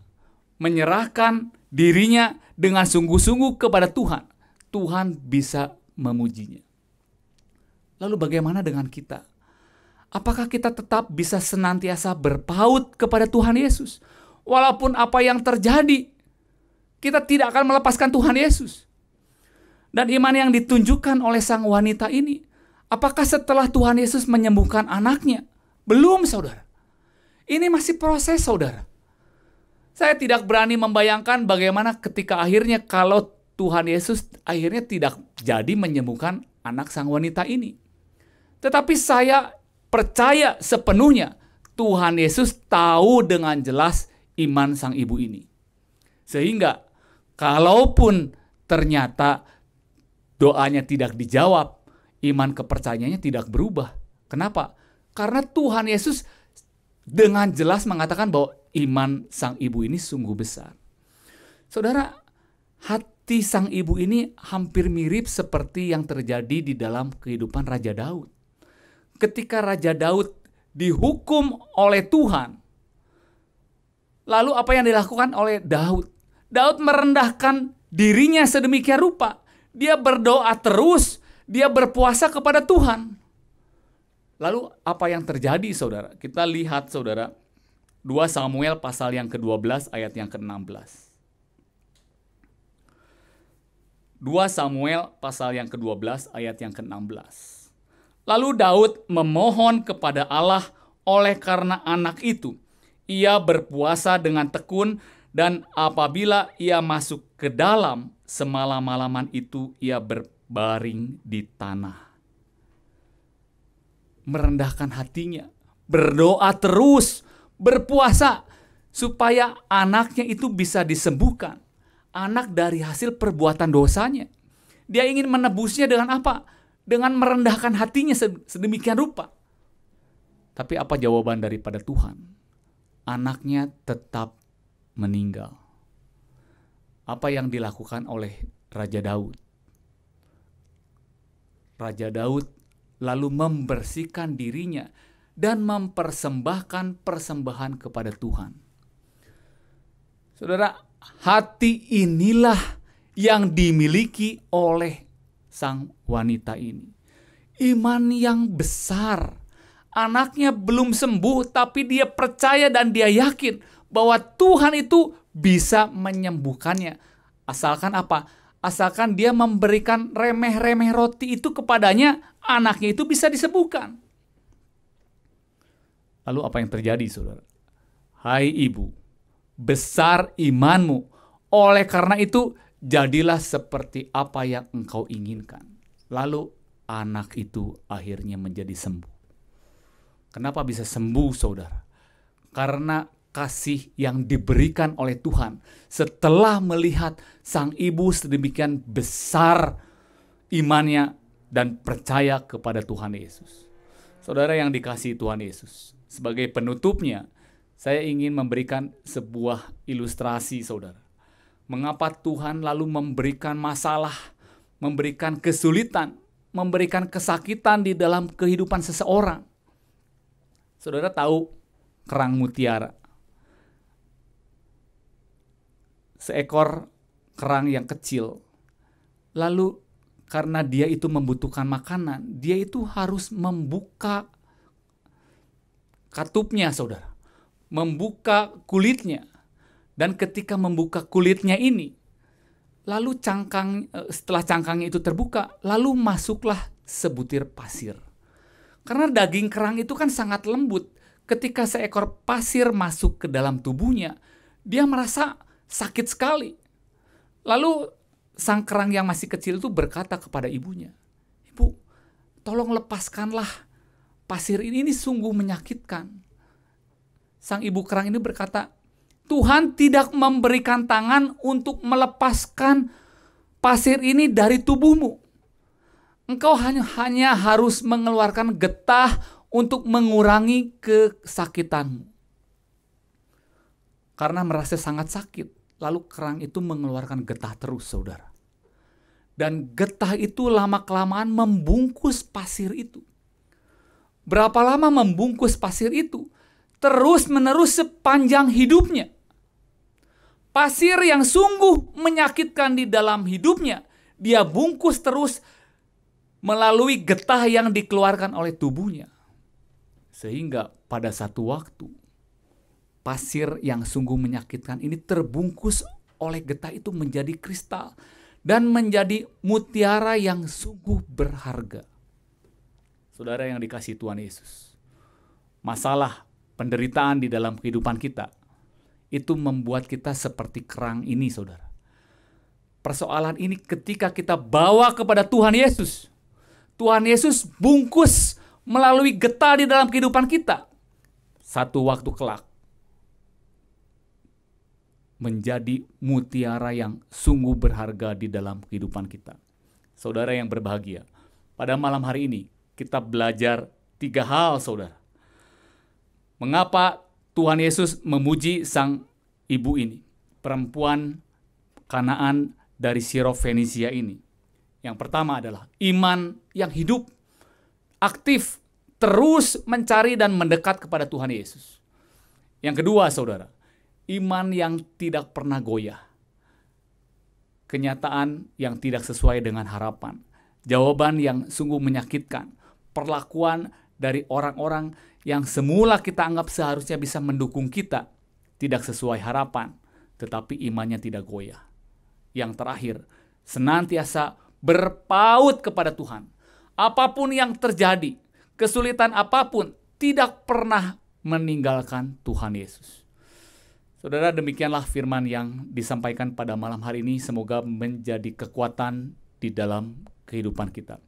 menyerahkan dirinya dengan sungguh-sungguh kepada Tuhan. Tuhan bisa memujinya. Lalu bagaimana dengan kita? Apakah kita tetap bisa senantiasa berpaut kepada Tuhan Yesus? walaupun apa yang terjadi, kita tidak akan melepaskan Tuhan Yesus. Dan iman yang ditunjukkan oleh sang wanita ini, apakah setelah Tuhan Yesus menyembuhkan anaknya? Belum, saudara. Ini masih proses, saudara. Saya tidak berani membayangkan bagaimana ketika akhirnya kalau Tuhan Yesus akhirnya tidak jadi menyembuhkan anak sang wanita ini. Tetapi saya percaya sepenuhnya Tuhan Yesus tahu dengan jelas iman sang ibu ini. Sehingga kalaupun ternyata doanya tidak dijawab, iman kepercayaannya tidak berubah. Kenapa? Karena Tuhan Yesus dengan jelas mengatakan bahwa iman sang ibu ini sungguh besar. Saudara, hati sang ibu ini hampir mirip seperti yang terjadi di dalam kehidupan Raja Daud. Ketika Raja Daud dihukum oleh Tuhan, Lalu apa yang dilakukan oleh Daud? Daud merendahkan dirinya sedemikian rupa. Dia berdoa terus, dia berpuasa kepada Tuhan. Lalu apa yang terjadi saudara? Kita lihat saudara, 2 Samuel pasal yang ke-12 ayat yang ke-16. 2 Samuel pasal yang ke-12 ayat yang ke-16. Lalu Daud memohon kepada Allah oleh karena anak itu ia berpuasa dengan tekun dan apabila ia masuk ke dalam semalam-malaman itu ia berbaring di tanah. Merendahkan hatinya, berdoa terus, berpuasa supaya anaknya itu bisa disembuhkan. Anak dari hasil perbuatan dosanya. Dia ingin menebusnya dengan apa? Dengan merendahkan hatinya sedemikian rupa. Tapi apa jawaban daripada Tuhan? anaknya tetap meninggal. Apa yang dilakukan oleh Raja Daud? Raja Daud lalu membersihkan dirinya dan mempersembahkan persembahan kepada Tuhan. Saudara, hati inilah yang dimiliki oleh sang wanita ini. Iman yang besar anaknya belum sembuh, tapi dia percaya dan dia yakin bahwa Tuhan itu bisa menyembuhkannya. Asalkan apa? Asalkan dia memberikan remeh-remeh roti itu kepadanya, anaknya itu bisa disembuhkan. Lalu apa yang terjadi, saudara? Hai ibu, besar imanmu. Oleh karena itu, jadilah seperti apa yang engkau inginkan. Lalu anak itu akhirnya menjadi sembuh. Kenapa bisa sembuh, saudara? Karena kasih yang diberikan oleh Tuhan. Setelah melihat sang ibu sedemikian besar imannya dan percaya kepada Tuhan Yesus. Saudara yang dikasihi Tuhan Yesus, sebagai penutupnya, saya ingin memberikan sebuah ilustrasi, saudara. Mengapa Tuhan lalu memberikan masalah, memberikan kesulitan, memberikan kesakitan di dalam kehidupan seseorang? Saudara tahu kerang mutiara. Seekor kerang yang kecil. Lalu karena dia itu membutuhkan makanan, dia itu harus membuka katupnya, Saudara. Membuka kulitnya. Dan ketika membuka kulitnya ini, lalu cangkang eh, setelah cangkangnya itu terbuka, lalu masuklah sebutir pasir. Karena daging kerang itu kan sangat lembut. Ketika seekor pasir masuk ke dalam tubuhnya, dia merasa sakit sekali. Lalu sang kerang yang masih kecil itu berkata kepada ibunya, "Ibu, tolong lepaskanlah pasir ini, ini sungguh menyakitkan." Sang ibu kerang ini berkata, "Tuhan tidak memberikan tangan untuk melepaskan pasir ini dari tubuhmu." Engkau hanya, hanya harus mengeluarkan getah untuk mengurangi kesakitanmu. Karena merasa sangat sakit, lalu kerang itu mengeluarkan getah terus, saudara. Dan getah itu lama-kelamaan membungkus pasir itu. Berapa lama membungkus pasir itu? Terus-menerus sepanjang hidupnya. Pasir yang sungguh menyakitkan di dalam hidupnya, dia bungkus terus melalui getah yang dikeluarkan oleh tubuhnya. Sehingga pada satu waktu pasir yang sungguh menyakitkan ini terbungkus oleh getah itu menjadi kristal dan menjadi mutiara yang sungguh berharga. Saudara yang dikasih Tuhan Yesus. Masalah penderitaan di dalam kehidupan kita itu membuat kita seperti kerang ini, Saudara. Persoalan ini ketika kita bawa kepada Tuhan Yesus, Tuhan Yesus bungkus melalui getah di dalam kehidupan kita. Satu waktu kelak menjadi mutiara yang sungguh berharga di dalam kehidupan kita. Saudara yang berbahagia, pada malam hari ini kita belajar tiga hal, saudara. Mengapa Tuhan Yesus memuji sang ibu ini, perempuan Kanaan dari sirofenisia ini? Yang pertama adalah iman yang hidup, aktif, terus mencari dan mendekat kepada Tuhan Yesus. Yang kedua, saudara, iman yang tidak pernah goyah. Kenyataan yang tidak sesuai dengan harapan. Jawaban yang sungguh menyakitkan. Perlakuan dari orang-orang yang semula kita anggap seharusnya bisa mendukung kita. Tidak sesuai harapan, tetapi imannya tidak goyah. Yang terakhir, senantiasa berpaut kepada Tuhan. Apapun yang terjadi, kesulitan apapun, tidak pernah meninggalkan Tuhan Yesus. Saudara, demikianlah firman yang disampaikan pada malam hari ini. Semoga menjadi kekuatan di dalam kehidupan kita.